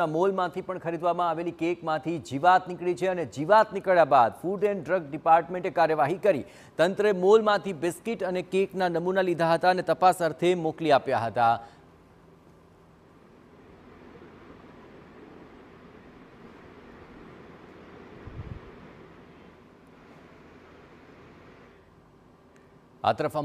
ના મોલમાંથી પણ ખરીદવામાં આવેલી કેકમાંથી જીવાત નીકળી છે અને જીવાત નીકળ્યા બાદ ફૂડ એન્ડ ડ્રગ ડિપાર્ટમેન્ટે કાર્યવાહી કરી તંત્રે મોલમાંથી બિસ્કિટ અને કેકના નમૂના લીધા હતા અને તપાસ અર્થે મોકલી આપ્યા હતા આ તરફ